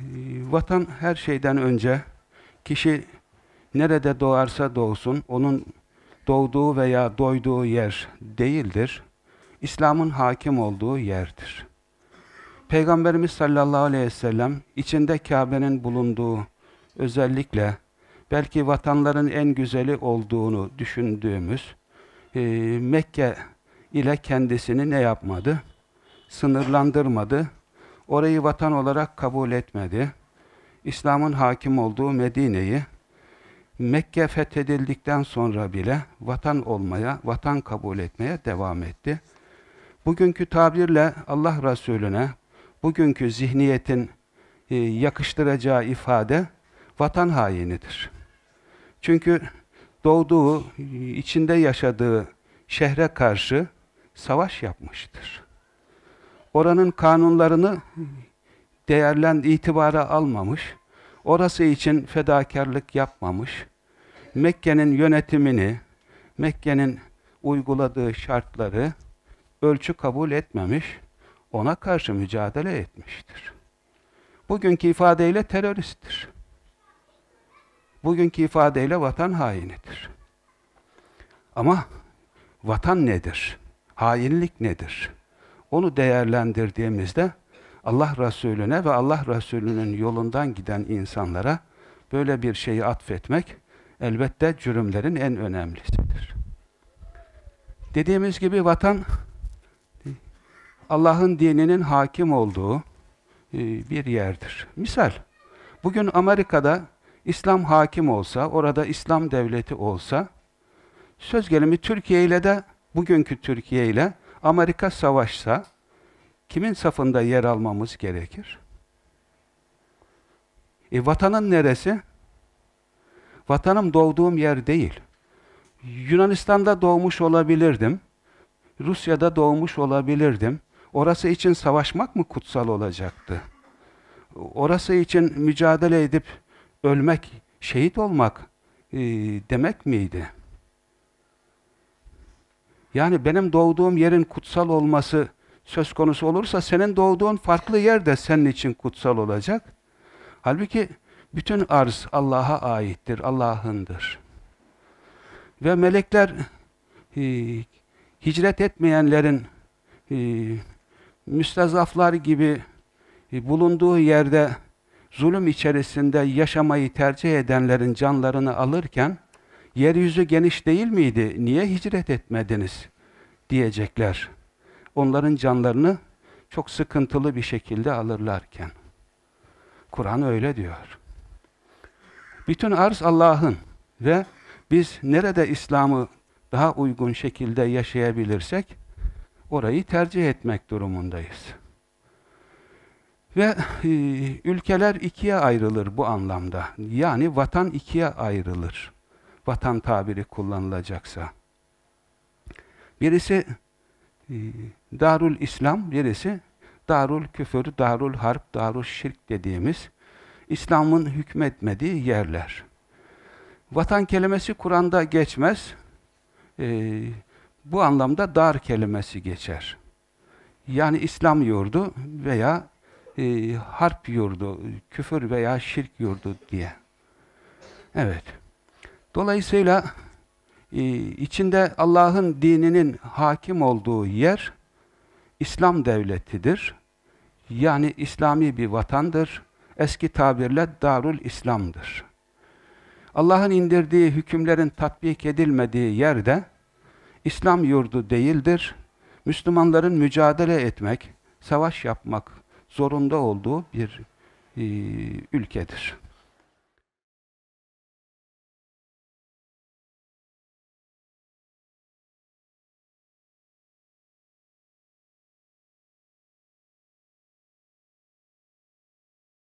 Ee, vatan her şeyden önce kişi nerede doğarsa doğsun, onun doğduğu veya doyduğu yer değildir. İslam'ın hakim olduğu yerdir. Peygamberimiz sallallahu aleyhi ve sellem içinde Kabe'nin bulunduğu özellikle belki vatanların en güzeli olduğunu düşündüğümüz e, Mekke ile kendisini ne yapmadı? Sınırlandırmadı orayı vatan olarak kabul etmedi. İslam'ın hakim olduğu Medine'yi Mekke fethedildikten sonra bile vatan olmaya, vatan kabul etmeye devam etti. Bugünkü tabirle Allah Resulüne, bugünkü zihniyetin e, yakıştıracağı ifade vatan hainidir. Çünkü doğduğu, içinde yaşadığı şehre karşı savaş yapmıştır oranın kanunlarını değerlen itibara almamış, orası için fedakarlık yapmamış, Mekke'nin yönetimini, Mekke'nin uyguladığı şartları ölçü kabul etmemiş, ona karşı mücadele etmiştir. Bugünkü ifadeyle teröristtir. Bugünkü ifadeyle vatan hainidir. Ama vatan nedir? Hainlik nedir? Onu değerlendirdiğimizde Allah Resulüne ve Allah Resulünün yolundan giden insanlara böyle bir şeyi atfetmek elbette cürümlerin en önemlisidir. Dediğimiz gibi vatan Allah'ın dininin hakim olduğu e, bir yerdir. Misal, bugün Amerika'da İslam hakim olsa, orada İslam devleti olsa, söz gelimi Türkiye ile de, bugünkü Türkiye ile Amerika savaşsa kimin safında yer almamız gerekir? E vatanın neresi? Vatanım doğduğum yer değil. Yunanistan'da doğmuş olabilirdim. Rusya'da doğmuş olabilirdim. Orası için savaşmak mı kutsal olacaktı? Orası için mücadele edip ölmek, şehit olmak e, demek miydi? Yani benim doğduğum yerin kutsal olması söz konusu olursa senin doğduğun farklı yer de senin için kutsal olacak. Halbuki bütün arz Allah'a aittir, Allah'ındır. Ve melekler e, hicret etmeyenlerin e, müstazaflar gibi e, bulunduğu yerde zulüm içerisinde yaşamayı tercih edenlerin canlarını alırken yeryüzü geniş değil miydi? Niye hicret etmediniz? diyecekler. Onların canlarını çok sıkıntılı bir şekilde alırlarken. Kur'an öyle diyor. Bütün arz Allah'ın ve biz nerede İslam'ı daha uygun şekilde yaşayabilirsek orayı tercih etmek durumundayız. Ve e, ülkeler ikiye ayrılır bu anlamda. Yani vatan ikiye ayrılır vatan tabiri kullanılacaksa. Birisi e, Darul İslam, birisi Darul Küfür, Darul Harp, Darul Şirk dediğimiz İslam'ın hükmetmediği yerler. Vatan kelimesi Kur'an'da geçmez. Ee, bu anlamda dar kelimesi geçer. Yani İslam yurdu veya e, harp yurdu, küfür veya şirk yurdu diye. Evet. Dolayısıyla e, içinde Allah'ın dininin hakim olduğu yer İslam devletidir. Yani İslami bir vatandır. Eski tabirle Darul İslam'dır. Allah'ın indirdiği hükümlerin tatbik edilmediği yerde İslam yurdu değildir. Müslümanların mücadele etmek, savaş yapmak zorunda olduğu bir e, ülkedir.